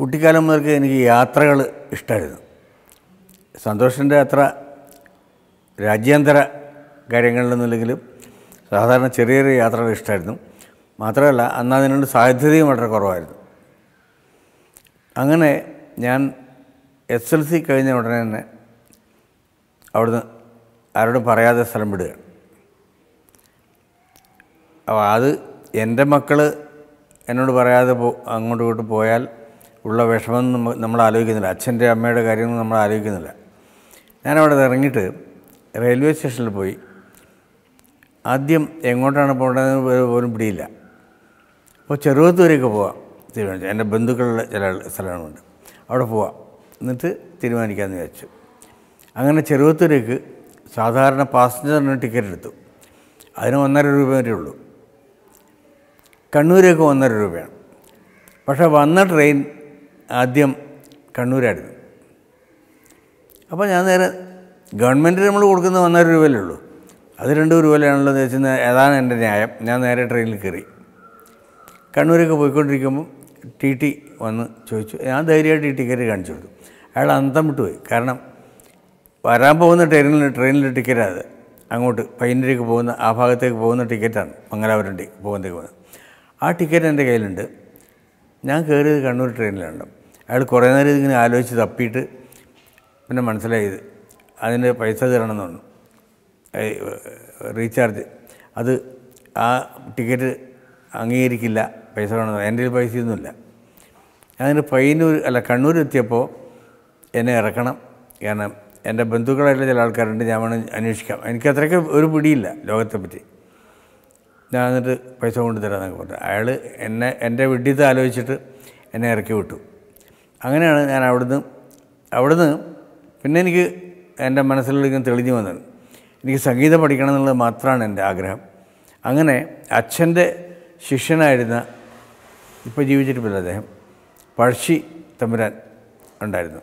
കുട്ടിക്കാലം മുതൽക്ക് എനിക്ക് യാത്രകൾ ഇഷ്ടമായിരുന്നു സന്തോഷിൻ്റെ യാത്ര രാജ്യാന്തര കാര്യങ്ങളിലൊന്നുമില്ലെങ്കിലും സാധാരണ ചെറിയ ചെറിയ യാത്രകൾ ഇഷ്ടമായിരുന്നു മാത്രമല്ല അന്ന് അതിനുള്ള സാധ്യതയും വളരെ കുറവായിരുന്നു അങ്ങനെ ഞാൻ എസ് എൽ സി കഴിഞ്ഞ ഉടനെ തന്നെ അവിടുന്ന് ആരോടും പറയാതെ സ്ഥലം വിടുകയാണ് അപ്പോൾ അത് എൻ്റെ മക്കൾ എന്നോട് പറയാതെ പോ അങ്ങോട്ടും ഇങ്ങോട്ടും പോയാൽ ഉള്ള വിഷമം നമ്മൾ ആലോചിക്കുന്നില്ല അച്ഛൻ്റെ അമ്മയുടെ കാര്യങ്ങൾ നമ്മൾ ആലോചിക്കുന്നില്ല ഞാനവിടെ ഇറങ്ങിയിട്ട് റെയിൽവേ സ്റ്റേഷനിൽ പോയി ആദ്യം എങ്ങോട്ടാണ് പോകേണ്ടതെന്ന് പോലും പിടിയില്ല അപ്പോൾ ചെറുവത്തൂരേക്ക് പോവാം തീരുമാനിച്ചു എൻ്റെ ബന്ധുക്കളുടെ ചില സ്ഥലങ്ങളുണ്ട് അവിടെ പോവാം എന്നിട്ട് തീരുമാനിക്കാമെന്ന് വിചാരിച്ചു അങ്ങനെ ചെറുവത്തൂരേക്ക് സാധാരണ പാസഞ്ചറിന് ടിക്കറ്റ് എടുത്തു അതിന് ഒന്നര രൂപ വരെ ഉള്ളൂ കണ്ണൂരേക്ക് ഒന്നര രൂപയാണ് പക്ഷേ വന്ന ട്രെയിൻ ആദ്യം കണ്ണൂരായിരുന്നു അപ്പോൾ ഞാൻ നേരെ ഗവൺമെൻറ് നമ്മൾ കൊടുക്കുന്ന ഒന്നര രൂപയല്ലേ ഉള്ളൂ അത് രണ്ട് രൂപയിലാണല്ലോ എന്ന് വെച്ചാൽ ഏതാണ് എൻ്റെ ന്യായം ഞാൻ നേരെ ട്രെയിനിൽ കയറി കണ്ണൂരൊക്കെ പോയിക്കൊണ്ടിരിക്കുമ്പോൾ ടി ടി വന്ന് ചോദിച്ചു ഞാൻ ധൈര്യമായിട്ട് ഈ ടിക്കറ്റ് കാണിച്ചു കൊടുത്തു അയാൾ അന്തം പോയി കാരണം വരാൻ പോകുന്ന ട്രെയിനിൽ ട്രെയിനിലെ ടിക്കറ്റാണ് അത് അങ്ങോട്ട് പയ്യന്നൂരേക്ക് പോകുന്ന ആ ഭാഗത്തേക്ക് പോകുന്ന ടിക്കറ്റാണ് മംഗലാപുരം പോകുന്നതേക്ക് പോകുന്നത് ആ ടിക്കറ്റ് എൻ്റെ കയ്യിലുണ്ട് ഞാൻ കയറിയത് കണ്ണൂർ ട്രെയിനിലാണ് അയാൾ കുറേ നേരം ഇതിങ്ങനെ ആലോചിച്ച് തപ്പിയിട്ട് പിന്നെ മനസ്സിലായത് അതിന് പൈസ തരണം എന്നു റീചാർജ് അത് ആ ടിക്കറ്റ് അംഗീകരിക്കില്ല പൈസ വേണം എൻ്റെ പൈസയൊന്നുമില്ല അങ്ങനെ പയ്യന്നൂർ അല്ല കണ്ണൂർ എത്തിയപ്പോൾ എന്നെ ഇറക്കണം കാരണം എൻ്റെ ബന്ധുക്കളായിട്ടുള്ള ചില ആൾക്കാരുണ്ട് ഞാൻ വേണം അന്വേഷിക്കാം എനിക്ക് അത്രയ്ക്ക് ഒരു പിടിയില്ല ലോകത്തെപ്പറ്റി ഞാൻ എന്നിട്ട് പൈസ കൊണ്ടുതരാമെന്നൊക്കെ പറഞ്ഞു അയാൾ എന്നെ എൻ്റെ വീട്ടിൽ ആലോചിച്ചിട്ട് എന്നെ ഇറക്കി വിട്ടു അങ്ങനെയാണ് ഞാൻ അവിടുന്ന് അവിടുന്ന് പിന്നെ എനിക്ക് എൻ്റെ മനസ്സിലേക്ക് തെളിഞ്ഞു വന്നത് എനിക്ക് സംഗീതം പഠിക്കണം എന്നുള്ളത് മാത്രമാണ് എൻ്റെ ആഗ്രഹം അങ്ങനെ അച്ഛൻ്റെ ശിഷ്യനായിരുന്ന ഇപ്പോൾ ജീവിച്ചിട്ടില്ല അദ്ദേഹം പഴശ്ശി തമ്പുരാൻ ഉണ്ടായിരുന്നു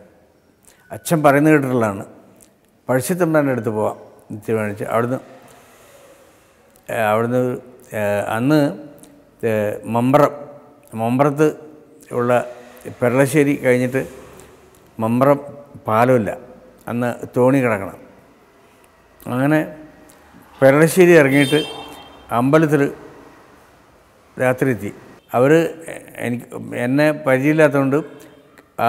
അച്ഛൻ പറയുന്ന കേട്ടിട്ടുള്ളതാണ് പഴശ്ശി തമ്പുരാൻ്റെ അടുത്ത് പോവാം തീരുമാനിച്ച് അവിടുന്ന് അവിടുന്ന് അന്ന് മമ്പറം മമ്പറത്ത് ഉള്ള പെരളശ്ശേരി കഴിഞ്ഞിട്ട് മമ്പ്രം പാലമില്ല അന്ന് തോണി കിടക്കണം അങ്ങനെ പെരളശ്ശേരി ഇറങ്ങിയിട്ട് അമ്പലത്തിൽ രാത്രി എത്തി അവർ എനിക്ക് എന്നെ പരിചയമില്ലാത്തതുകൊണ്ട്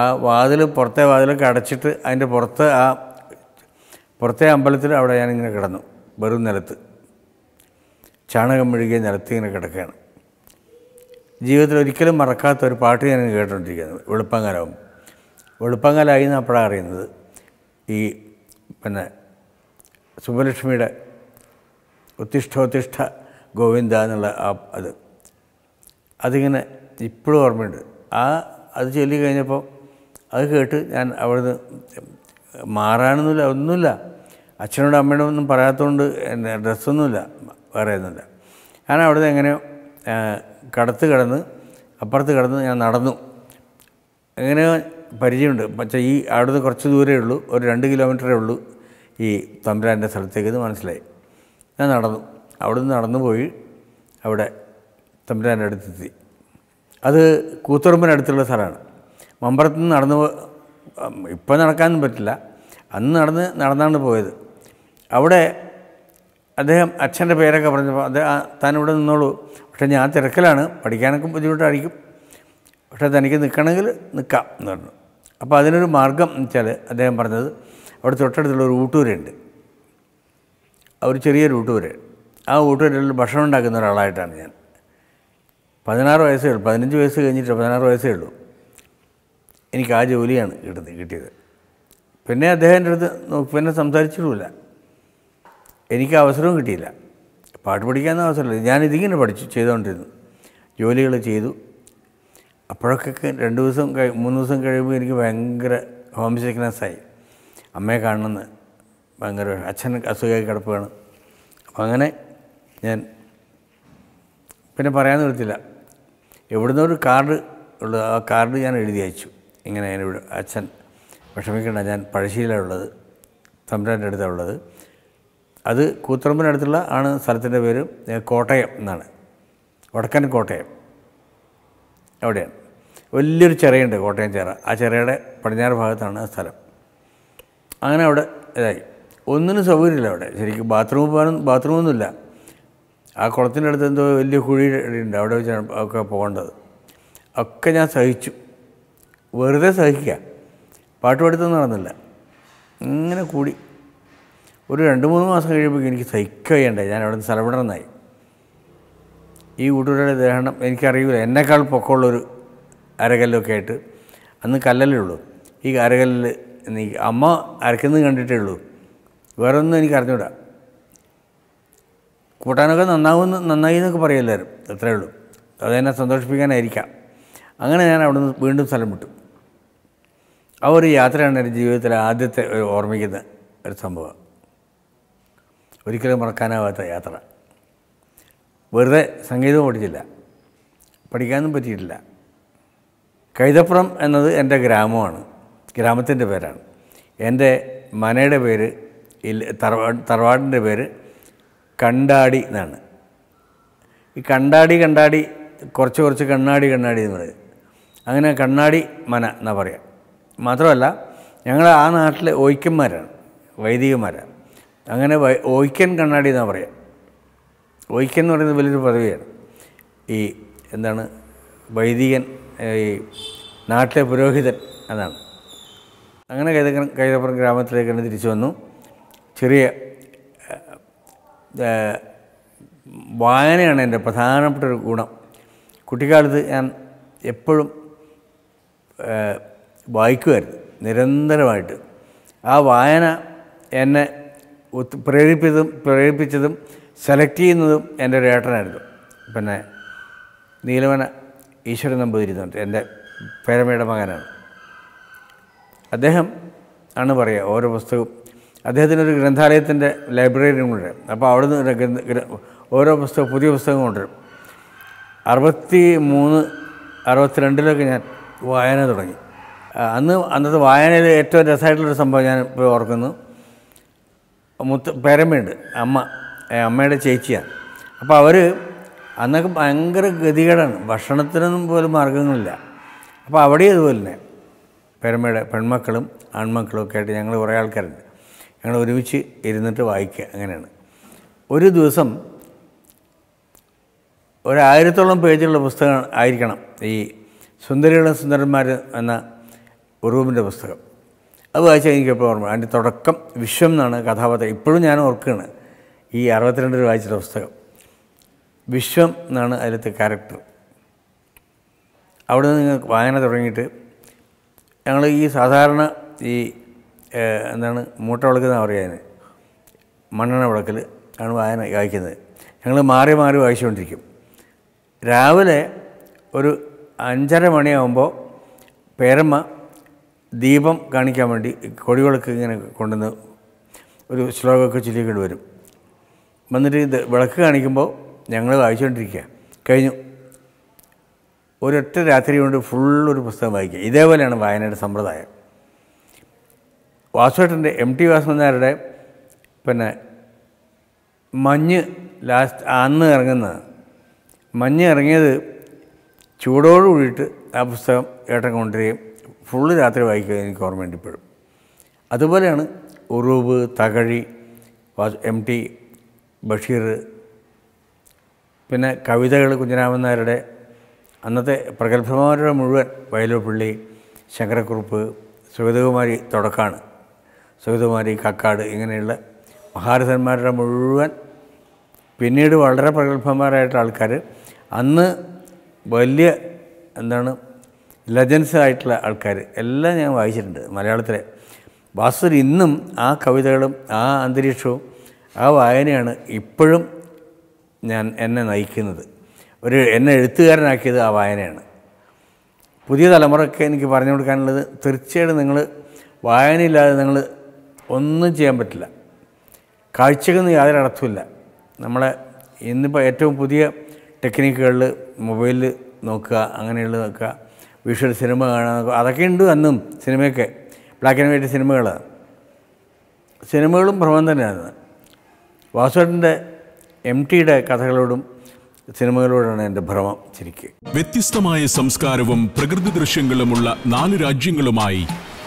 ആ വാതിൽ പുറത്തെ വാതിലൊക്കെ അടച്ചിട്ട് അതിൻ്റെ പുറത്ത് ആ പുറത്തെ അമ്പലത്തിൽ അവിടെ ഞാനിങ്ങനെ കിടന്നു വെറും നിലത്ത് ചാണകം മെഴുകിയ നിലത്ത് ഇങ്ങനെ കിടക്കുകയാണ് ജീവിതത്തിൽ ഒരിക്കലും മറക്കാത്ത ഒരു പാട്ട് ഞാൻ കേട്ടോണ്ടിരിക്കുന്നത് വെളുപ്പങ്കലവും വെളുപ്പങ്കലായി എന്ന് അപ്പോഴാണ് അറിയുന്നത് ഈ പിന്നെ സുബലക്ഷ്മിയുടെ ഉത്തിഷ്ഠോത്തിഷ്ഠ ഗോവിന്ദ എന്നുള്ള ആ അത് അതിങ്ങനെ ഇപ്പോഴും ഓർമ്മയുണ്ട് ആ അത് ചൊല്ലി കഴിഞ്ഞപ്പോൾ അത് കേട്ട് ഞാൻ അവിടുന്ന് മാറാനൊന്നുമില്ല ഒന്നുമില്ല അച്ഛനോട് ഒന്നും പറയാത്തതുകൊണ്ട് എൻ്റെ ഡ്രസ്സൊന്നുമില്ല വേറെ ഒന്നുമില്ല ഞാൻ അവിടുന്ന് എങ്ങനെയോ കടത്ത് കടന്ന് അപ്പുറത്ത് കടന്ന് ഞാൻ നടന്നു അങ്ങനെ പരിചയമുണ്ട് പക്ഷേ ഈ അവിടുന്ന് കുറച്ച് ദൂരമേ ഉള്ളൂ ഒരു രണ്ട് കിലോമീറ്ററേ ഉള്ളൂ ഈ തമ്പുരാൻ്റെ സ്ഥലത്തേക്ക് മനസ്സിലായി ഞാൻ നടന്നു അവിടുന്ന് നടന്നു പോയി അവിടെ തമ്പുരാൻ്റെ അടുത്തെത്തി അത് കൂത്തുറമ്പിനടുത്തുള്ള സ്ഥലമാണ് മമ്പറത്ത് നിന്ന് നടന്നു ഇപ്പോൾ നടക്കാനൊന്നും പറ്റില്ല അന്ന് നടന്ന് നടന്നാണ് പോയത് അവിടെ അദ്ദേഹം അച്ഛൻ്റെ പേരൊക്കെ പറഞ്ഞപ്പോൾ അദ്ദേഹം താൻ ഇവിടെ നിന്നോളൂ പക്ഷെ ഞാൻ തിരക്കിലാണ് പഠിക്കാനൊക്കെ ബുദ്ധിമുട്ടായിരിക്കും പക്ഷേ തനിക്ക് നിൽക്കണമെങ്കിൽ നിൽക്കാം എന്ന് പറഞ്ഞു അപ്പോൾ അതിനൊരു മാർഗം എന്ന് വെച്ചാൽ അദ്ദേഹം പറഞ്ഞത് അവിടെ തൊട്ടടുത്തുള്ളൊരു ഒരു ഊട്ടൂരുണ്ട് ഒരു ചെറിയൊരു ഊട്ടൂര് ആ ഊട്ടൂരിൽ ഭക്ഷണം ഉണ്ടാക്കുന്ന ഒരാളായിട്ടാണ് ഞാൻ പതിനാറ് വയസ്സേ ഉള്ളൂ പതിനഞ്ച് വയസ്സ് കഴിഞ്ഞിട്ട് പതിനാറ് വയസ്സേ ഉള്ളൂ എനിക്ക് ആ ജോലിയാണ് കിട്ടുന്നത് കിട്ടിയത് പിന്നെ എൻ്റെ അടുത്ത് പിന്നെ സംസാരിച്ചിട്ടുമില്ല എനിക്ക് അവസരവും കിട്ടിയില്ല പാട്ട് പഠിക്കാനൊന്നും അവസരമില്ല ഞാനിതിങ്ങനെ പഠിച്ചു ചെയ്തുകൊണ്ടിരുന്നു ജോലികൾ ചെയ്തു അപ്പോഴൊക്കെ രണ്ട് ദിവസം കഴി മൂന്ന് ദിവസം കഴിയുമ്പോൾ എനിക്ക് ഭയങ്കര ഹോം സിക്നെസ്സായി അമ്മയെ കാണണമെന്ന് ഭയങ്കര അച്ഛൻ അസുഖമായി കിടപ്പുകയാണ് അപ്പം അങ്ങനെ ഞാൻ പിന്നെ പറയാൻ നിർത്തില്ല എവിടുന്ന ഒരു കാർഡ് ഉള്ളത് ആ കാർഡ് ഞാൻ എഴുതി അയച്ചു ഇങ്ങനെ ഇവിടെ അച്ഛൻ വിഷമിക്കേണ്ട ഞാൻ പഴശ്ശിയിലാണ് ഉള്ളത് തമ്പുരാൻ്റെ അടുത്താണ് ഉള്ളത് അത് കൂത്തുറമ്പിനടുത്തുള്ള ആണ് സ്ഥലത്തിൻ്റെ പേര് കോട്ടയം എന്നാണ് വടക്കൻ കോട്ടയം അവിടെയാണ് വലിയൊരു ചിറയുണ്ട് കോട്ടയം ചിറ ആ ചിറയുടെ പടിഞ്ഞാറ് ഭാഗത്താണ് ആ സ്ഥലം അങ്ങനെ അവിടെ ഇതായി ഒന്നിനും സൗകര്യമില്ല അവിടെ ശരിക്കും ബാത്റൂം പോകാനും ബാത്റൂമൊന്നുമില്ല ആ കുളത്തിൻ്റെ അടുത്ത് എന്തോ വലിയ കുഴി ഉണ്ട് അവിടെ വെച്ചാണ് ഒക്കെ പോകേണ്ടത് ഒക്കെ ഞാൻ സഹിച്ചു വെറുതെ സഹിക്കുക പാട്ട് നടന്നില്ല ഇങ്ങനെ കൂടി ഒരു രണ്ട് മൂന്ന് മാസം കഴിയുമ്പോൾ എനിക്ക് സഹിക്കുകയുണ്ടായി ഞാൻ അവിടെ നിന്ന് ഈ കൂട്ടുകാരുടെ ദഹനം എനിക്കറിയില്ല എന്നെക്കാൾ പൊക്കമുള്ളൊരു അരകല്ലൊക്കെ ആയിട്ട് അന്ന് കല്ലല്ലേ ഉള്ളൂ ഈ അരകല്ലിൽ നീ അമ്മ അരക്കുന്നത് കണ്ടിട്ടേ ഉള്ളൂ വേറെ ഒന്നും എനിക്ക് അറിഞ്ഞൂടാ കൂട്ടാനൊക്കെ നന്നാവുന്ന നന്നായി എന്നൊക്കെ പറയും എല്ലാവരും അത്രയേ ഉള്ളൂ അതെന്നെ സന്തോഷിപ്പിക്കാനായിരിക്കാം അങ്ങനെ ഞാൻ അവിടുന്ന് വീണ്ടും സ്ഥലം വിട്ടു ആ ഒരു യാത്രയാണ് എൻ്റെ ജീവിതത്തിലെ ആദ്യത്തെ ഓർമ്മിക്കുന്ന ഒരു സംഭവം ഒരിക്കലും മറക്കാനാവാത്ത യാത്ര വെറുതെ സംഗീതം ഓടിച്ചില്ല പഠിക്കാനും പറ്റിയിട്ടില്ല കൈതപ്പുറം എന്നത് എൻ്റെ ഗ്രാമമാണ് ഗ്രാമത്തിൻ്റെ പേരാണ് എൻ്റെ മനയുടെ പേര് ഇല്ല തറവാ തറവാടിൻ്റെ പേര് കണ്ടാടി എന്നാണ് ഈ കണ്ടാടി കണ്ടാടി കുറച്ച് കുറച്ച് കണ്ണാടി കണ്ണാടി എന്ന് പറയും അങ്ങനെ കണ്ണാടി മന എന്നാ പറയുക മാത്രമല്ല ഞങ്ങൾ ആ നാട്ടിലെ ഒയ്ക്കന്മാരാണ് വൈദികന്മാരാണ് അങ്ങനെ ഓയിക്കൻ കണ്ണാടി എന്നാണ് പറയാം ഓയിക്കൻ എന്ന് പറയുന്നത് വലിയൊരു പദവിയാണ് ഈ എന്താണ് വൈദികൻ ഈ നാട്ടിലെ പുരോഹിതൻ എന്നാണ് അങ്ങനെ കൈതക്കൻ കൈതപ്പുറം ഗ്രാമത്തിലേക്ക് തന്നെ തിരിച്ചു വന്നു ചെറിയ വായനയാണ് എൻ്റെ പ്രധാനപ്പെട്ട ഒരു ഗുണം കുട്ടിക്കാലത്ത് ഞാൻ എപ്പോഴും വായിക്കുമായിരുന്നു നിരന്തരമായിട്ട് ആ വായന എന്നെ പ്രേരിപ്പിച്ചതും പ്രേരിപ്പിച്ചതും സെലക്ട് ചെയ്യുന്നതും എൻ്റെ ഒരു ഏട്ടനായിരുന്നു പിന്നെ നീലമന ഈശ്വരൻ നമ്പൂതിരിന്നുണ്ട് എൻ്റെ പേരമ്മയുടെ മകനാണ് അദ്ദേഹം ആണ് പറയുക ഓരോ പുസ്തകവും അദ്ദേഹത്തിനൊരു ഗ്രന്ഥാലയത്തിൻ്റെ ലൈബ്രറിയും കൊണ്ടുവരും അപ്പോൾ അവിടുന്ന് ഓരോ പുസ്തകം പുതിയ പുസ്തകം കൊണ്ടുവരും അറുപത്തി മൂന്ന് അറുപത്തിരണ്ടിലൊക്കെ ഞാൻ വായന തുടങ്ങി അന്ന് അന്നത്തെ വായനയിൽ ഏറ്റവും രസമായിട്ടുള്ളൊരു സംഭവം ഞാൻ ഇപ്പോൾ ഓർക്കുന്നു മുത്ത് പേരമ്മയുണ്ട് അമ്മ അമ്മയുടെ ചേച്ചിയാണ് അപ്പോൾ അവർ അന്നൊക്കെ ഭയങ്കര ഗതികേടാണ് ഭക്ഷണത്തിനൊന്നും പോലും മാർഗങ്ങളില്ല അപ്പോൾ അവിടെ അതുപോലെ തന്നെ പെരമയുടെ പെൺമക്കളും ആൺമക്കളും ഒക്കെ ആയിട്ട് ഞങ്ങൾ കുറേ ആൾക്കാരുണ്ട് ഞങ്ങൾ ഒരുമിച്ച് ഇരുന്നിട്ട് വായിക്കുക അങ്ങനെയാണ് ഒരു ദിവസം ഒരായിരത്തോളം പേജുള്ള പുസ്തകം ആയിരിക്കണം ഈ സുന്ദരികളും സുന്ദരന്മാർ എന്ന ഉറൂബിൻ്റെ പുസ്തകം അത് വായിച്ചാൽ എനിക്കെപ്പോഴും ഓർമ്മ അതിൻ്റെ തുടക്കം വിശ്വം എന്നാണ് കഥാപാത്രം ഇപ്പോഴും ഞാൻ ഓർക്കുകയാണ് ഈ രൂപ വായിച്ചിട്ട പുസ്തകം വിശ്വം എന്നാണ് അതിലത്തെ ക്യാരക്ടർ അവിടെ നിന്ന് വായന തുടങ്ങിയിട്ട് ഞങ്ങൾ ഈ സാധാരണ ഈ എന്താണ് മൂട്ട വിളക്കെന്നാണ് പറയുക അതിന് മണ്ണെണ്ണ വിളക്കിൽ ആണ് വായന വായിക്കുന്നത് ഞങ്ങൾ മാറി മാറി വായിച്ചുകൊണ്ടിരിക്കും രാവിലെ ഒരു അഞ്ചര മണിയാകുമ്പോൾ പേരമ്മ ദീപം കാണിക്കാൻ വേണ്ടി കൊടിവിളക്ക് ഇങ്ങനെ കൊണ്ടുവന്ന് ഒരു ശ്ലോകമൊക്കെ ചൊല്ലിക്കൊണ്ട് വരും വന്നിട്ട് ഇത് വിളക്ക് കാണിക്കുമ്പോൾ ഞങ്ങൾ വായിച്ചുകൊണ്ടിരിക്കുക കഴിഞ്ഞു ഒരൊറ്റ രാത്രി കൊണ്ട് ഫുള്ളൊരു പുസ്തകം വായിക്കുക ഇതേപോലെയാണ് വായനയുടെ സമ്പ്രദായം വാസുവേട്ടൻ്റെ എം ടി വാസുനാരുടെ പിന്നെ മഞ്ഞ് ലാസ്റ്റ് അന്ന് ഇറങ്ങുന്ന മഞ്ഞ് ഇറങ്ങിയത് ചൂടോടുകൂടിയിട്ട് ആ പുസ്തകം ഏട്ടൻ കൊണ്ടുവരികയും ഫുള്ള് രാത്രി വായിക്കുക എനിക്ക് ഓർമ്മയുണ്ട് ഇപ്പോഴും അതുപോലെയാണ് ഉറൂബ് തകഴി എം ടി ബഷീർ പിന്നെ കവിതകൾ കുഞ്ഞിരാമൻ നായരുടെ അന്നത്തെ പ്രഗത്ഭമാരുടെ മുഴുവൻ വയലൂപ്പള്ളി ശങ്കരക്കുറുപ്പ് സുഗതകുമാരി തുടക്കാണ് സുഗതകുമാരി കക്കാട് ഇങ്ങനെയുള്ള മഹാരഥന്മാരുടെ മുഴുവൻ പിന്നീട് വളരെ പ്രഗത്ഭന്മാരായിട്ടുള്ള ആൾക്കാർ അന്ന് വലിയ എന്താണ് ലെജൻസ് ആയിട്ടുള്ള ആൾക്കാർ എല്ലാം ഞാൻ വായിച്ചിട്ടുണ്ട് മലയാളത്തിലെ വാസ്തുവിൽ ഇന്നും ആ കവിതകളും ആ അന്തരീക്ഷവും ആ വായനയാണ് ഇപ്പോഴും ഞാൻ എന്നെ നയിക്കുന്നത് ഒരു എന്നെ എഴുത്തുകാരനാക്കിയത് ആ വായനയാണ് പുതിയ തലമുറയ്ക്ക് എനിക്ക് പറഞ്ഞു കൊടുക്കാനുള്ളത് തീർച്ചയായിട്ടും നിങ്ങൾ വായനയില്ലാതെ നിങ്ങൾ ഒന്നും ചെയ്യാൻ പറ്റില്ല കാഴ്ചക്കൊന്നും യാതൊരു അടത്തുമില്ല നമ്മളെ ഇന്നിപ്പോൾ ഏറ്റവും പുതിയ ടെക്നിക്കുകളിൽ മൊബൈലിൽ നോക്കുക അങ്ങനെയുള്ളത് നോക്കുക വിഷ്വൽ സിനിമ കാണാൻ അതൊക്കെ ഉണ്ട് അന്നും സിനിമയൊക്കെ ബ്ലാക്ക് ആൻഡ് വൈറ്റ് സിനിമകൾ സിനിമകളും ഭ്രമം തന്നെയാണ് വാസുവേട്ടൻ്റെ എം ടിയുടെ കഥകളോടും സിനിമകളോടാണ് എൻ്റെ ഭ്രമം ശരിക്കും വ്യത്യസ്തമായ സംസ്കാരവും പ്രകൃതി ദൃശ്യങ്ങളുമുള്ള നാല് രാജ്യങ്ങളുമായി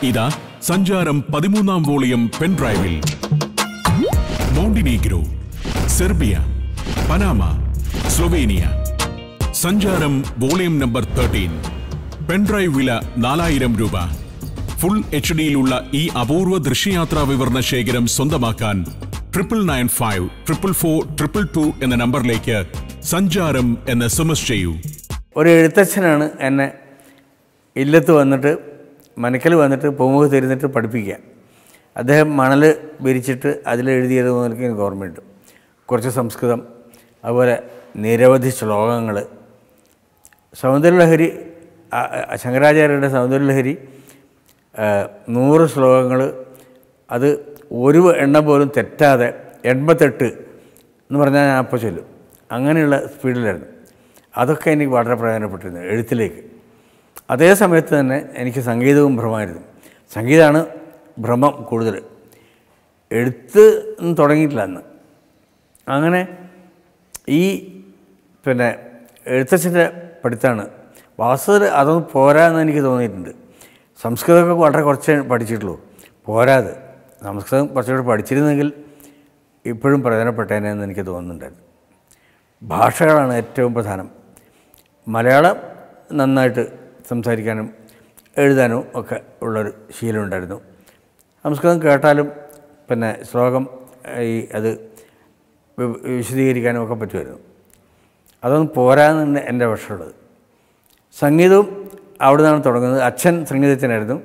ഇതാ സഞ്ചാരം പതിമൂന്നാം വോളിയം പെൻ ഡ്രൈവിൽ Montenegro Serbia Panama Slovenia Sancharam volume number thirteen pendrive വില നാലായിരം രൂപ ഫുൾ എച്ച് ഡിയിലുള്ള ഈ അപൂർവ ദൃശ്യയാത്രാ വിവരണ ശേഖരം സ്വന്തമാക്കാൻ triple nine five triple four triple two എന്ന നമ്പറിലേക്ക് സഞ്ചാരം എന്ന് എസ് എം എസ് ചെയ്യൂ ഒരു എഴുത്തച്ഛനാണ് എന്നെ ഇല്ലത്ത് വന്നിട്ട് മനക്കൽ വന്നിട്ട് പൂമുഖ തിരുന്നിട്ട് പഠിപ്പിക്കുക അദ്ദേഹം മണൽ വിരിച്ചിട്ട് അതിലെഴുതിയത് മുതൽക്ക് എനിക്ക് ഓർമ്മയുണ്ട് കുറച്ച് സംസ്കൃതം അതുപോലെ നിരവധി ശ്ലോകങ്ങൾ സൗന്ദര്യലഹരി ശങ്കരാചാര്യരുടെ സൗന്ദര്യലഹരി നൂറ് ശ്ലോകങ്ങൾ അത് ഒരു എണ്ണം പോലും തെറ്റാതെ എൺപത്തെട്ട് എന്ന് പറഞ്ഞാൽ ഞാൻ അപ്പോൾ ചൊല്ലും അങ്ങനെയുള്ള സ്പീഡിലായിരുന്നു അതൊക്കെ എനിക്ക് വളരെ പ്രയോജനപ്പെട്ടിരുന്നു എഴുത്തിലേക്ക് അതേ സമയത്ത് തന്നെ എനിക്ക് സംഗീതവും ഭ്രമമായിരുന്നു സംഗീതമാണ് ഭ്രമം കൂടുതൽ എഴുത്ത് തുടങ്ങിയിട്ടില്ല അന്ന് അങ്ങനെ ഈ പിന്നെ എഴുത്തച്ഛൻ്റെ പഠിത്താണ് വാസ്തവത്തിൽ അതൊന്നും പോരാന്ന് എനിക്ക് തോന്നിയിട്ടുണ്ട് സംസ്കൃതമൊക്കെ വളരെ കുറച്ച് പഠിച്ചിട്ടുള്ളൂ പോരാത് സംസ്കൃതം കുറച്ചുകൂടി പഠിച്ചിരുന്നെങ്കിൽ ഇപ്പോഴും പ്രയോജനപ്പെട്ടേനെന്ന് എനിക്ക് തോന്നുന്നുണ്ടായിരുന്നു ഭാഷകളാണ് ഏറ്റവും പ്രധാനം മലയാളം നന്നായിട്ട് സംസാരിക്കാനും എഴുതാനും ഒക്കെ ഉള്ളൊരു ശീലമുണ്ടായിരുന്നു സംസ്കൃതം കേട്ടാലും പിന്നെ ശ്ലോകം ഈ അത് വിശദീകരിക്കാനും ഒക്കെ പറ്റുമായിരുന്നു അതൊന്നും പോരാന്ന് എൻ്റെ വിഷമുള്ളത് സംഗീതവും അവിടെ നിന്നാണ് തുടങ്ങുന്നത് അച്ഛൻ സംഗീതജ്ഞനായിരുന്നു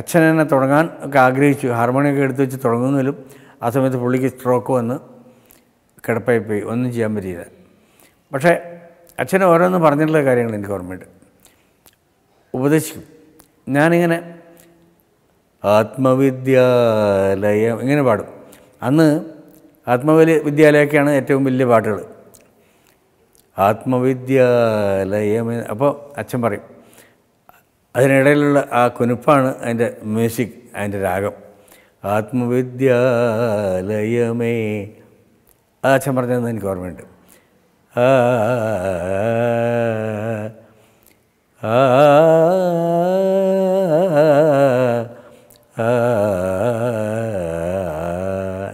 അച്ഛൻ എന്നെ തുടങ്ങാൻ ഒക്കെ ആഗ്രഹിച്ചു ഹാർമോണിയൊക്കെ എടുത്തു വെച്ച് തുടങ്ങുന്നതിലും ആ സമയത്ത് പുള്ളിക്ക് സ്ട്രോക്ക് വന്ന് കിടപ്പായി പോയി ഒന്നും ചെയ്യാൻ പറ്റിയില്ല പക്ഷേ അച്ഛൻ ഓരോന്ന് പറഞ്ഞിട്ടുള്ള കാര്യങ്ങൾ എനിക്ക് ഓർമ്മയുണ്ട് ഉപദേശിക്കും ഞാനിങ്ങനെ ആത്മവിദ്യാലയം ഇങ്ങനെ പാടും അന്ന് ആത്മവിദ്യാലയമൊക്കെയാണ് ഏറ്റവും വലിയ പാട്ടുകൾ ആത്മവിദ്യാലയം അപ്പോൾ അച്ഛൻ പറയും അതിനിടയിലുള്ള ആ കുനുപ്പാണ് അതിൻ്റെ മ്യൂസിക് അതിൻ്റെ രാഗം ആത്മവിദ്യാലയമേ അത് അച്ഛൻ പറഞ്ഞതെന്ന് എനിക്ക് ഓർമ്മയുണ്ട് ആ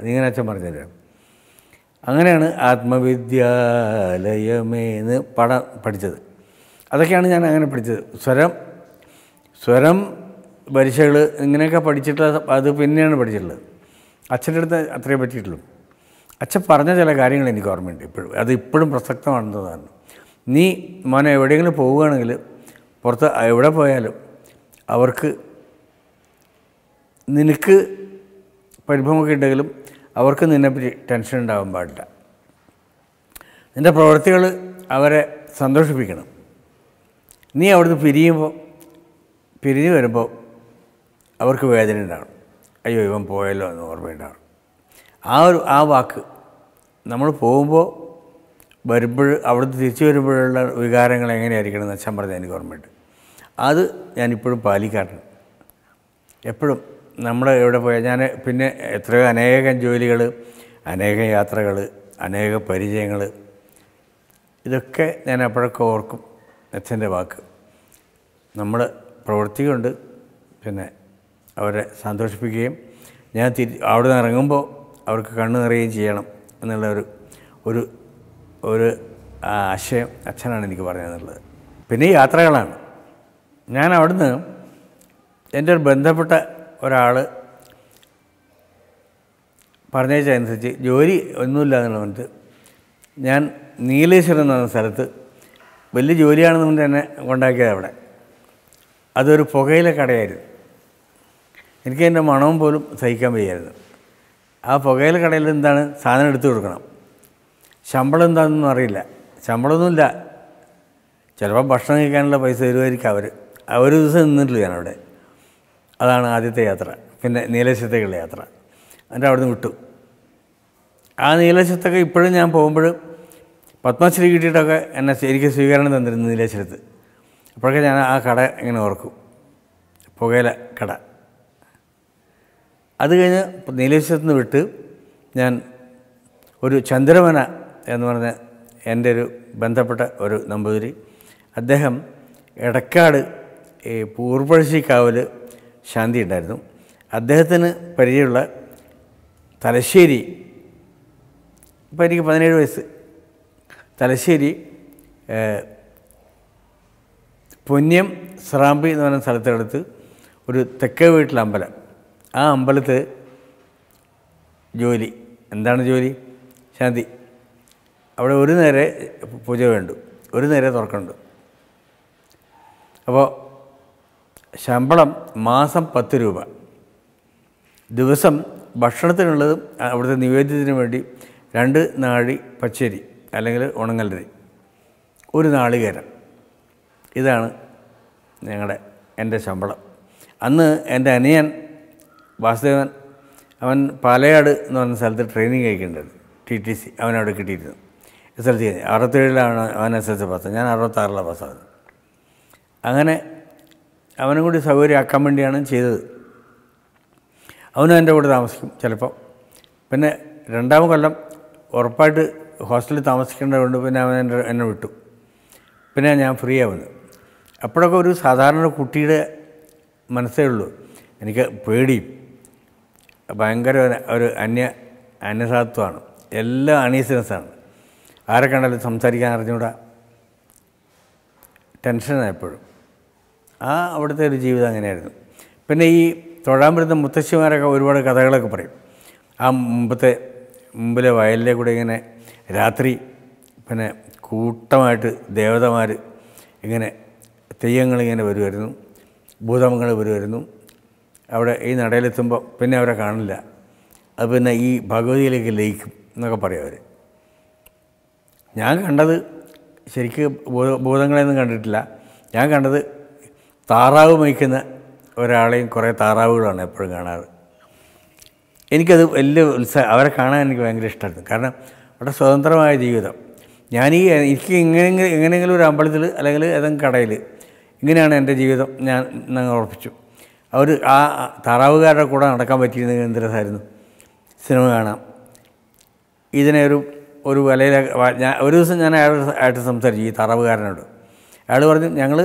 നിങ്ങനെ അച്ഛൻ പറഞ്ഞത് അങ്ങനെയാണ് ആത്മവിദ്യാലയമേന്ന് പടം പഠിച്ചത് അതൊക്കെയാണ് ഞാൻ അങ്ങനെ പഠിച്ചത് സ്വരം സ്വരം പരീക്ഷകൾ ഇങ്ങനെയൊക്കെ പഠിച്ചിട്ട് അത് പിന്നെയാണ് പഠിച്ചിട്ടുള്ളത് അച്ഛൻ്റെ അടുത്ത് അത്രയേ പറ്റിയിട്ടുള്ളൂ അച്ഛൻ പറഞ്ഞ ചില കാര്യങ്ങൾ എനിക്ക് ഓർമ്മയുണ്ട് ഇപ്പോഴും അത് ഇപ്പോഴും പ്രസക്തമാണെന്നതാണ് നീ മോനെ എവിടെയെങ്കിലും പോവുകയാണെങ്കിൽ പുറത്ത് എവിടെ പോയാലും അവർക്ക് നിനക്ക് പരിഭവമൊക്കെ ഉണ്ടെങ്കിലും അവർക്ക് നിന്നെപ്പറ്റി ടെൻഷൻ ഉണ്ടാകാൻ പാടില്ല നിൻ്റെ പ്രവൃത്തികൾ അവരെ സന്തോഷിപ്പിക്കണം നീ അവിടുന്ന് പിരിയുമ്പോൾ പിരിഞ്ഞു വരുമ്പോൾ അവർക്ക് വേദന ഉണ്ടാകണം അയ്യോ ഇവൻ പോയല്ലോ എന്ന് ഓർമ്മയുണ്ടാകണം ആ ഒരു ആ വാക്ക് നമ്മൾ പോകുമ്പോൾ വരുമ്പോൾ അവിടുന്ന് തിരിച്ചു വരുമ്പോഴുള്ള വികാരങ്ങൾ എങ്ങനെയായിരിക്കണം എന്ന് വെച്ചാൽ പറഞ്ഞാൽ എനിക്ക് ഓർമ്മയുണ്ട് അത് ഞാനിപ്പോഴും പാലിക്കാറുണ്ട് എപ്പോഴും നമ്മൾ എവിടെ പോയാൽ ഞാൻ പിന്നെ എത്രയോ അനേകം ജോലികൾ അനേകം യാത്രകൾ അനേക പരിചയങ്ങൾ ഇതൊക്കെ ഞാൻ അപ്പോഴൊക്കെ ഓർക്കും നെച്ചൻ്റെ വാക്ക് നമ്മൾ പ്രവൃത്തി കൊണ്ട് പിന്നെ അവരെ സന്തോഷിപ്പിക്കുകയും ഞാൻ തിരി അവിടെ നിന്ന് ഇറങ്ങുമ്പോൾ അവർക്ക് കണ്ണു നിറയുകയും ചെയ്യണം എന്നുള്ള ഒരു ഒരു ഒരു ആശയം അച്ഛനാണ് എനിക്ക് പറയാനുള്ളത് പിന്നെ യാത്രകളാണ് ഞാൻ അവിടുന്ന് എൻ്റെ ഒരു ബന്ധപ്പെട്ട ഒരാൾ പറഞ്ഞതനുസരിച്ച് ജോലി ഒന്നുമില്ല എന്നുള്ള പറഞ്ഞിട്ട് ഞാൻ നീലേശ്വരം എന്ന് പറഞ്ഞ സ്ഥലത്ത് വലിയ ജോലിയാണെന്ന് പറഞ്ഞ് എന്നെ കൊണ്ടാക്കിയത് അവിടെ അതൊരു പുകയില കടയായിരുന്നു എനിക്ക് എൻ്റെ മണവും പോലും സഹിക്കാൻ വയ്യായിരുന്നു ആ പുകയില കടയിൽ എന്താണ് സാധനം എടുത്തു കൊടുക്കണം ശമ്പളം എന്താണെന്നൊന്നും അറിയില്ല ശമ്പളമൊന്നുമില്ല ചിലപ്പോൾ ഭക്ഷണം കഴിക്കാനുള്ള പൈസ തരുമായിരിക്കും അവർ ആ ഒരു ദിവസം നിന്നിട്ടില്ല ഞാനവിടെ അതാണ് ആദ്യത്തെ യാത്ര പിന്നെ നീലശത്തേക്കുള്ള യാത്ര എന്നിട്ട് അവിടുന്ന് വിട്ടു ആ നീലശത്തൊക്കെ ഇപ്പോഴും ഞാൻ പോകുമ്പോൾ പത്മശ്രീ കിട്ടിയിട്ടൊക്കെ എന്നെ എനിക്ക് സ്വീകരണം തന്നിരുന്നു നീലേശ്വരത്ത് അപ്പോഴൊക്കെ ഞാൻ ആ കട ഇങ്ങനെ ഓർക്കും പുകയില കട അത് കഴിഞ്ഞ് നീലേശ്വരത്ത് നിന്ന് വിട്ട് ഞാൻ ഒരു ചന്ദ്രമന എന്ന് പറഞ്ഞ എൻ്റെ ഒരു ബന്ധപ്പെട്ട ഒരു നമ്പൂതിരി അദ്ദേഹം എടക്കാട് ഈ പൂർപ്പഴശ്ശിക്കാവിൽ ശാന്തി ഉണ്ടായിരുന്നു അദ്ദേഹത്തിന് പരിചയമുള്ള തലശ്ശേരി ഇപ്പോൾ എനിക്ക് പതിനേഴ് വയസ്സ് തലശ്ശേരി പൊന്യം സ്രാമ്പി എന്ന് പറയുന്ന സ്ഥലത്തടുത്ത് ഒരു തെക്കേ വീട്ടിലെ അമ്പലം ആ അമ്പലത്ത് ജോലി എന്താണ് ജോലി ശാന്തി അവിടെ ഒരു നേരെ പൂജ വേണ്ടു ഒരു നേരെ തുറക്കണ്ട് അപ്പോൾ ശമ്പളം മാസം പത്ത് രൂപ ദിവസം ഭക്ഷണത്തിനുള്ളതും അവിടുത്തെ നിവേദ്യത്തിന് വേണ്ടി രണ്ട് നാഴി പച്ചരി അല്ലെങ്കിൽ ഉണങ്ങലരി ഒരു നാളികേരം ഇതാണ് ഞങ്ങളുടെ എൻ്റെ ശമ്പളം അന്ന് എൻ്റെ അനിയൻ വാസുദേവൻ അവൻ പാലയാട് എന്ന് പറഞ്ഞ സ്ഥലത്ത് ട്രെയിനിങ് കഴിക്കേണ്ടത് ടി ടി സി അവനവിടെ കിട്ടിയിരുന്നു എസ് എൽ സി അറുപത്തേഴിലാണ് അവൻ എസ് എൽ സി പാസ് ഞാൻ അറുപത്താറിലാണ് പാസ്സാകുന്നത് അങ്ങനെ അവനും കൂടി സൗകര്യമാക്കാൻ വേണ്ടിയാണ് ചെയ്തത് അവനും എൻ്റെ കൂടെ താമസിക്കും ചിലപ്പോൾ പിന്നെ രണ്ടാം കൊല്ലം ഉറപ്പായിട്ട് ഹോസ്റ്റലിൽ താമസിക്കേണ്ടതുകൊണ്ട് പിന്നെ അവൻ എൻ്റെ എന്നെ വിട്ടു പിന്നെ ഞാൻ ഫ്രീ ആവുന്നത് അപ്പോഴൊക്കെ ഒരു സാധാരണ കുട്ടിയുടെ മനസ്സേ ഉള്ളൂ എനിക്ക് പേടിയും ഭയങ്കര ഒരു അന്യ അന്യസാത്വമാണ് എല്ലാം അണീസിനെസ്സാണ് ആരെ കണ്ടാലും സംസാരിക്കാൻ അറിഞ്ഞുകൂടാ ടെൻഷനാണ് എപ്പോഴും ആ അവിടുത്തെ ഒരു ജീവിതം അങ്ങനെയായിരുന്നു പിന്നെ ഈ തൊഴാൻ മുത്തശ്ശിമാരൊക്കെ ഒരുപാട് കഥകളൊക്കെ പറയും ആ മുമ്പത്തെ മുമ്പിലെ വയലിലെ കൂടെ ഇങ്ങനെ രാത്രി പിന്നെ കൂട്ടമായിട്ട് ദേവതമാർ ഇങ്ങനെ തെയ്യങ്ങളിങ്ങനെ വരുമായിരുന്നു ഭൂതമങ്ങൾ വരുമായിരുന്നു അവിടെ ഈ നടയിലെത്തുമ്പോൾ പിന്നെ അവരെ കാണില്ല അത് പിന്നെ ഈ ഭഗവതിയിലേക്ക് ലയിക്കും എന്നൊക്കെ പറയും അവർ ഞാൻ കണ്ടത് ശരിക്ക് ഭൂതങ്ങളെയൊന്നും കണ്ടിട്ടില്ല ഞാൻ കണ്ടത് താറാവ് മേയ്ക്കുന്ന ഒരാളെയും കുറേ താറാവുകളാണ് എപ്പോഴും കാണാറ് എനിക്കത് വലിയ ഉത്സാഹം അവരെ കാണാൻ എനിക്ക് ഭയങ്കര ഇഷ്ടമായിരുന്നു കാരണം അവിടെ സ്വതന്ത്രമായ ജീവിതം ഞാൻ ഈ എനിക്ക് എങ്ങനെയെങ്കിലും എങ്ങനെയെങ്കിലും ഒരു അമ്പലത്തിൽ അല്ലെങ്കിൽ ഏതെങ്കിലും കടയിൽ ഇങ്ങനെയാണ് എൻ്റെ ജീവിതം ഞാൻ ഞങ്ങൾ ഉറപ്പിച്ചു അവർ ആ താറാവുകാരുടെ കൂടെ നടക്കാൻ പറ്റിയിരുന്ന എന്ത് സിനിമ കാണാം ഇതിനെ ഒരു ഒരു വലയിൽ ഞാൻ ഒരു ദിവസം ഞാൻ അയാളുടെ ആയിട്ട് സംസാരിച്ചു ഈ താറാവുകാരനോട് അയാൾ പറഞ്ഞു ഞങ്ങൾ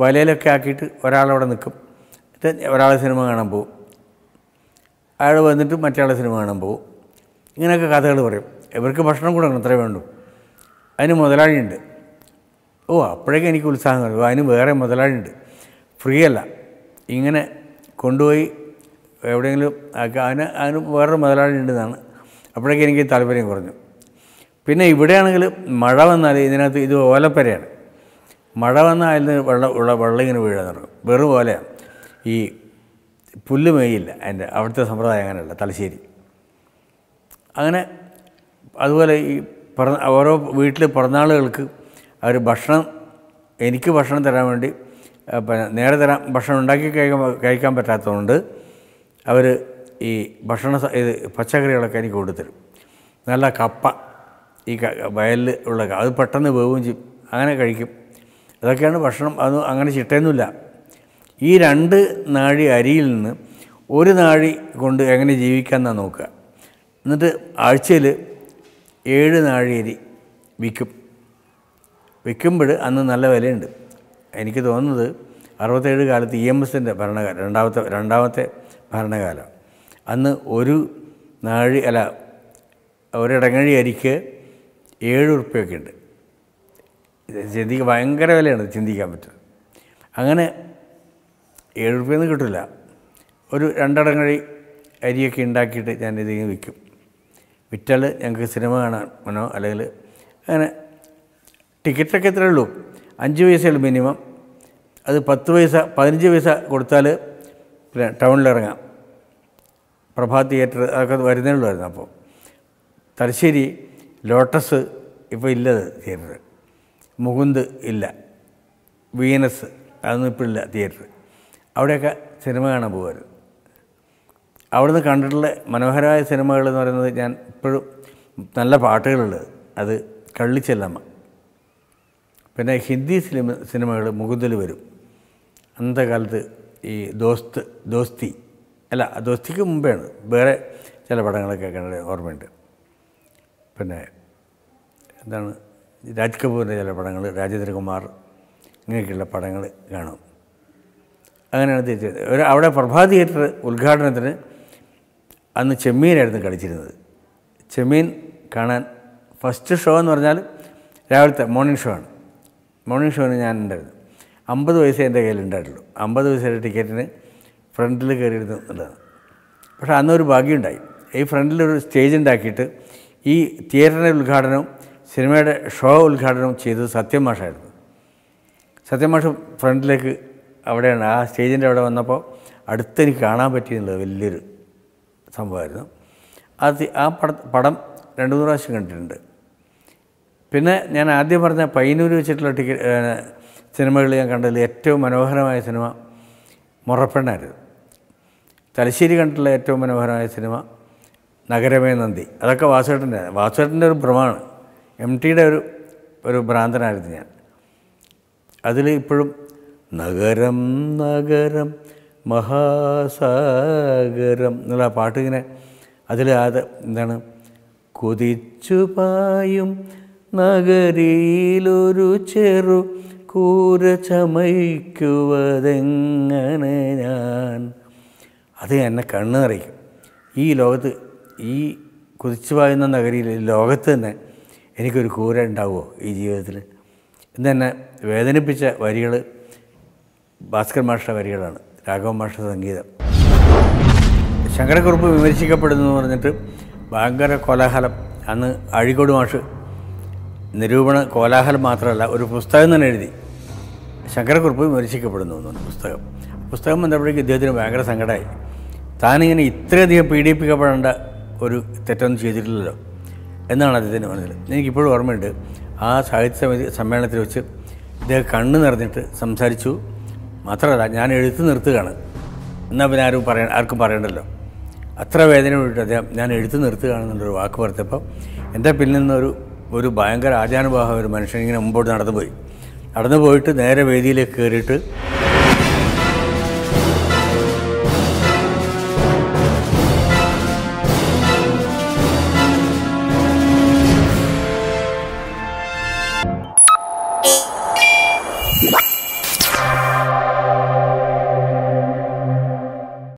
വലയിലൊക്കെ ആക്കിയിട്ട് ഒരാളവിടെ നിൽക്കും എന്നിട്ട് ഒരാളെ സിനിമ കാണാൻ പോകും അയാൾ വന്നിട്ട് മറ്റയാളെ സിനിമ കാണാൻ പോകും ഇങ്ങനെയൊക്കെ കഥകൾ പറയും ഇവർക്ക് ഭക്ഷണം കൊടുക്കണം അത്രേ വേണ്ടു അതിന് മുതലാളിയുണ്ട് ഓ അപ്പോഴേക്കും എനിക്ക് ഉത്സാഹം കണ്ടു അതിന് വേറെ മുതലാളിയുണ്ട് ഫ്രീ അല്ല ഇങ്ങനെ കൊണ്ടുപോയി എവിടെയെങ്കിലും അതിന് അതിന് വേറൊരു മുതലാളിയുണ്ടെന്നാണ് അപ്പോഴേക്കും എനിക്ക് താല്പര്യം കുറഞ്ഞു പിന്നെ ഇവിടെയാണെങ്കിൽ മഴ വന്നാൽ ഇതിനകത്ത് ഇത് ഓലപ്പരയാണ് മഴ വന്നാൽ അതിൽ നിന്ന് വെള്ളം ഉള്ള വെള്ളം ഇങ്ങനെ വീഴാൻ തുടങ്ങും വെറു പോലെ ഈ പുല്ല് മേയില്ല അതിൻ്റെ അവിടുത്തെ സമ്പ്രദായം അങ്ങനെയല്ല തലശ്ശേരി അങ്ങനെ അതുപോലെ ഈ പിറ ഓരോ വീട്ടിൽ പിറന്നാളുകൾക്ക് അവർ ഭക്ഷണം എനിക്ക് ഭക്ഷണം തരാൻ വേണ്ടി പിന്നെ നേരെ തരാൻ ഭക്ഷണം ഉണ്ടാക്കി കഴിക്കാൻ കഴിക്കാൻ പറ്റാത്തതുകൊണ്ട് അവർ ഈ ഭക്ഷണ ഇത് പച്ചക്കറികളൊക്കെ എനിക്ക് കൊണ്ടുതരും നല്ല കപ്പ ഈ വയലിൽ ഉള്ള അത് പെട്ടെന്ന് വേവും ചെയ്യും അങ്ങനെ കഴിക്കും അതൊക്കെയാണ് ഭക്ഷണം അത് അങ്ങനെ ചിട്ടയൊന്നുമില്ല ഈ രണ്ട് നാഴി അരിയിൽ നിന്ന് ഒരു നാഴി കൊണ്ട് എങ്ങനെ ജീവിക്കാമെന്നാണ് നോക്കുക എന്നിട്ട് ആഴ്ചയിൽ ഏഴ് നാഴി അരി വിൽക്കും വിൽക്കുമ്പോൾ അന്ന് നല്ല വിലയുണ്ട് എനിക്ക് തോന്നുന്നത് അറുപത്തേഴ് കാലത്ത് ഇ എം എസിൻ്റെ ഭരണകാലം രണ്ടാമത്തെ രണ്ടാമത്തെ ഭരണകാലം അന്ന് ഒരു നാഴി അല്ല ഒരിടങ്ങഴി അരിക്ക് ഏഴ് ഉറുപ്പ്യൊക്കെ ഉണ്ട് ചിന്തിക്കുക ഭയങ്കര വിലയാണ് ചിന്തിക്കാൻ പറ്റും അങ്ങനെ ഏഴ് രൂപയൊന്നും കിട്ടില്ല ഒരു രണ്ടടം കഴി അരിയൊക്കെ ഉണ്ടാക്കിയിട്ട് ഞാൻ ഇതിങ്ങനെ വിൽക്കും വിറ്റാൽ ഞങ്ങൾക്ക് സിനിമ കാണാൻ കാണാനോ അല്ലെങ്കിൽ അങ്ങനെ ടിക്കറ്റൊക്കെ ഇത്രയേ ഉള്ളൂ അഞ്ച് പൈസയുള്ളൂ മിനിമം അത് പത്ത് പൈസ പതിനഞ്ച് പൈസ കൊടുത്താൽ പിന്നെ ടൗണിലിറങ്ങാം പ്രഭാത് തിയേറ്റർ അതൊക്കെ വരുന്നേ ഉള്ളായിരുന്നു അപ്പോൾ തലശ്ശേരി ലോട്ടസ് ഇപ്പോൾ ഇല്ലത് തിയേറ്റർ മുകുന്ദ് ഇല്ല വീനസ് അതൊന്നും ഇപ്പോൾ ഇല്ല തിയേറ്റർ അവിടെയൊക്കെ സിനിമ കാണാൻ പോകുമായിരുന്നു അവിടുന്ന് കണ്ടിട്ടുള്ള മനോഹരമായ സിനിമകൾ എന്ന് പറയുന്നത് ഞാൻ ഇപ്പോഴും നല്ല പാട്ടുകളുള്ളത് അത് കള്ളിച്ചെല്ലമ്മ പിന്നെ ഹിന്ദി സിനിമ സിനിമകൾ മുകുന്ദിൽ വരും അന്നത്തെ കാലത്ത് ഈ ദോസ്ത് ദോസ്തി അല്ല ദോസ്തിക്ക് മുമ്പേയാണ് വേറെ ചില പടങ്ങളൊക്കെ കണ്ട ഓർമ്മയുണ്ട് പിന്നെ എന്താണ് രാജ് കപൂറിൻ്റെ ചില പടങ്ങൾ രാജേന്ദ്രകുമാർ ഇങ്ങനെയൊക്കെയുള്ള പടങ്ങൾ കാണും അങ്ങനെയാണ് തിരിച്ചത് ഒരു അവിടെ പ്രഭാ തിയേറ്റർ ഉദ്ഘാടനത്തിന് അന്ന് ചെമ്മീനായിരുന്നു കളിച്ചിരുന്നത് ചെമ്മീൻ കാണാൻ ഫസ്റ്റ് ഷോ എന്ന് പറഞ്ഞാൽ രാവിലത്തെ മോർണിംഗ് ഷോ ആണ് മോർണിംഗ് ഷോന് ഞാൻ ഉണ്ടായിരുന്നു അമ്പത് പൈസ എൻ്റെ ഉണ്ടായിട്ടുള്ളൂ അമ്പത് പൈസയുടെ ടിക്കറ്റിന് ഫ്രണ്ടിൽ കയറിയിരുന്നു എന്നുള്ളതാണ് പക്ഷേ അന്നൊരു ഭാഗ്യമുണ്ടായി ഈ ഫ്രണ്ടിലൊരു സ്റ്റേജ് ഉണ്ടാക്കിയിട്ട് ഈ തിയേറ്ററിൻ്റെ ഉദ്ഘാടനവും സിനിമയുടെ ഷോ ഉദ്ഘാടനം ചെയ്തത് സത്യമാഷായിരുന്നു സത്യമാഷ് ഫ്രണ്ടിലേക്ക് അവിടെയാണ് ആ സ്റ്റേജിൻ്റെ അവിടെ വന്നപ്പോൾ അടുത്തെനിക്ക് കാണാൻ പറ്റിയിരുന്നത് വലിയൊരു സംഭവമായിരുന്നു അത് ആ പട പടം രണ്ട് മൂന്ന് പ്രാവശ്യം കണ്ടിട്ടുണ്ട് പിന്നെ ഞാൻ ആദ്യം പറഞ്ഞ പൈനൂര് വെച്ചിട്ടുള്ള ടിക്കറ്റ് സിനിമകളിൽ ഞാൻ കണ്ടതിൽ ഏറ്റവും മനോഹരമായ സിനിമ മുറപ്പെണ്ണായിരുന്നു തലശ്ശേരി കണ്ടിട്ടുള്ള ഏറ്റവും മനോഹരമായ സിനിമ നഗരമേ നന്ദി അതൊക്കെ വാസുവേട്ടൻ്റെ വാസുവേട്ടൻ്റെ ഒരു ഭ്രമമാണ് എം ടിയുടെ ഒരു ഒരു ഭ്രാന്തനായിരുന്നു ഞാൻ അതിൽ ഇപ്പോഴും നഗരം നഗരം മഹാസാഗരം എന്നുള്ള ആ പാട്ടിങ്ങനെ അതിൽ അത് എന്താണ് കൊതിച്ചു പായും നഗരിയിലൊരു ചെറു കൂര ചമയ്ക്കുവതെങ്ങനെ ഞാൻ അത് എന്നെ കണ്ണു നിറയ്ക്കും ഈ ലോകത്ത് ഈ കുതിച്ചു പായുന്ന നഗരിയിൽ ലോകത്ത് തന്നെ എനിക്കൊരു കൂര ഉണ്ടാവുമോ ഈ ജീവിതത്തിൽ എന്ന് തന്നെ വേദനിപ്പിച്ച വരികൾ ഭാസ്കർ മാഷ്ട വരികളാണ് രാഘവ മാഷ്ട സംഗീതം ശങ്കരക്കുറുപ്പ് വിമർശിക്കപ്പെടുന്നു എന്ന് പറഞ്ഞിട്ട് ഭയങ്കര കോലാഹലം അന്ന് അഴികോട് മാഷ് നിരൂപണ കോലാഹലം മാത്രമല്ല ഒരു പുസ്തകം തന്നെ എഴുതി ശങ്കരക്കുറുപ്പ് വിമർശിക്കപ്പെടുന്നു എന്ന് പറഞ്ഞു പുസ്തകം പുസ്തകം വന്നപ്പോഴേക്കും ഇദ്ദേഹത്തിന് ഭയങ്കര സങ്കടമായി താനിങ്ങനെ ഇത്രയധികം പീഡിപ്പിക്കപ്പെടേണ്ട ഒരു തെറ്റൊന്നും ചെയ്തിട്ടില്ലല്ലോ എന്നാണ് അദ്ദേഹത്തിൻ്റെ മനസ്സിൽ എനിക്കിപ്പോഴും ഓർമ്മയുണ്ട് ആ സാഹിത്യ സമിതി സമ്മേളനത്തിൽ വെച്ച് ഇദ്ദേഹം കണ്ണ് നിറഞ്ഞിട്ട് സംസാരിച്ചു മാത്രമല്ല ഞാൻ എഴുത്ത് നിർത്തുകയാണ് എന്നാൽ പിന്നെ ആരും പറയ ആർക്കും പറയണ്ടല്ലോ അത്ര വേദന വേണ്ടിയിട്ട് അദ്ദേഹം ഞാൻ എഴുത്ത് നിർത്തുകയാണെന്നുള്ളൊരു വാക്ക് പറഞ്ഞപ്പോൾ എൻ്റെ പിന്നിൽ നിന്നൊരു ഒരു ഭയങ്കര ആചാനുഭാവം ഒരു മനുഷ്യൻ ഇങ്ങനെ മുമ്പോട്ട് നടന്നു പോയി നടന്നു പോയിട്ട് നേരെ വേദിയിലേക്ക് കയറിയിട്ട്